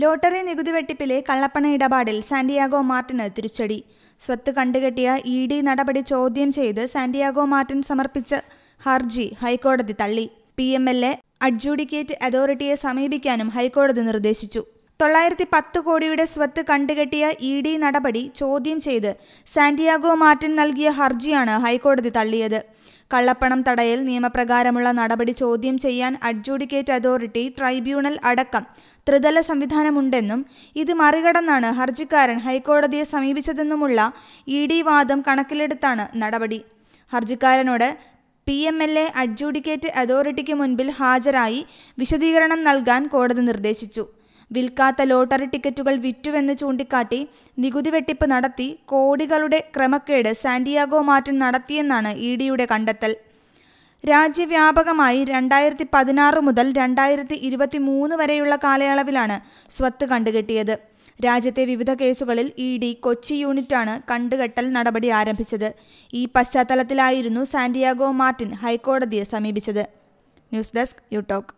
lottery നികുതി വെട്ടിപ്പിലെ കള്ളപ്പണ ഇടപാടിൽ സാന്റിയാഗോ മാർട്ടിന് തിരിച്ചടി സ്വത്ത് കണ്ടുകെട്ടിയ ഇ ഡി നടപടി ചോദ്യം ചെയ്ത് സാന്റിയാഗോ മാർട്ടിൻ സമർപ്പിച്ച ഹർജി ഹൈക്കോടതി തള്ളി P M L A adjudicate അതോറിറ്റിയെ സമീപിക്കാനും ഹൈക്കോടതി നിർദ്ദേശിച്ചു തൊള്ളായിരത്തി പത്ത് കോടിയുടെ സ്വത്ത് കണ്ടുകെട്ടിയ ഇ ഡി നടപടി ചോദ്യം ചെയ്ത് സാന്റിയാഗോ മാർട്ടിൻ നൽകിയ ഹർജിയാണ് ഹൈക്കോടതി തള്ളിയത് കള്ളപ്പണം തടയൽ നിയമപ്രകാരമുള്ള നടപടി ചോദ്യം ചെയ്യാൻ അഡ്ജൂഡിക്കേറ്റ് അതോറിറ്റി ട്രൈബ്യൂണൽ അടക്കം ത്രിതല സംവിധാനമുണ്ടെന്നും ഇത് മറികടന്നാണ് ഹർജിക്കാരൻ ഹൈക്കോടതിയെ സമീപിച്ചതെന്നുമുള്ള ഇ ഡി വാദം കണക്കിലെടുത്താണ് നടപടി ഹർജിക്കാരനോട് P M L A adjudicate അതോറിറ്റിക്ക് മുൻപിൽ ഹാജരായി വിശദീകരണം നൽകാൻ കോടതി നിർദ്ദേശിച്ചു വിൽക്കാത്ത ലോട്ടറി ടിക്കറ്റുകൾ വിറ്റുവെന്ന് ചൂണ്ടിക്കാട്ടി നികുതി വെട്ടിപ്പ് നടത്തി കോടികളുടെ ക്രമക്കേട് സാന്റിയാഗോ മാർട്ടിൻ നടത്തിയെന്നാണ് ഇ ഡിയുടെ കണ്ടെത്തൽ രാജ്യവ്യാപകമായി രണ്ടായിരത്തി പതിനാറ് മുതൽ രണ്ടായിരത്തി ഇരുപത്തി മൂന്ന് വരെയുള്ള കാലയളവിലാണ് സ്വത്ത് കണ്ടുകെട്ടിയത് രാജ്യത്തെ വിവിധ കേസുകളിൽ ഇ ഡി കൊച്ചി യൂണിറ്റാണ് കണ്ടുകെട്ടൽ നടപടി ആരംഭിച്ചത് ഈ പശ്ചാത്തലത്തിലായിരുന്നു സാന്റിയാഗോ മാർട്ടിൻ ഹൈക്കോടതിയെ സമീപിച്ചത് ന്യൂസ് ഡെസ്ക് യുടോക്ക്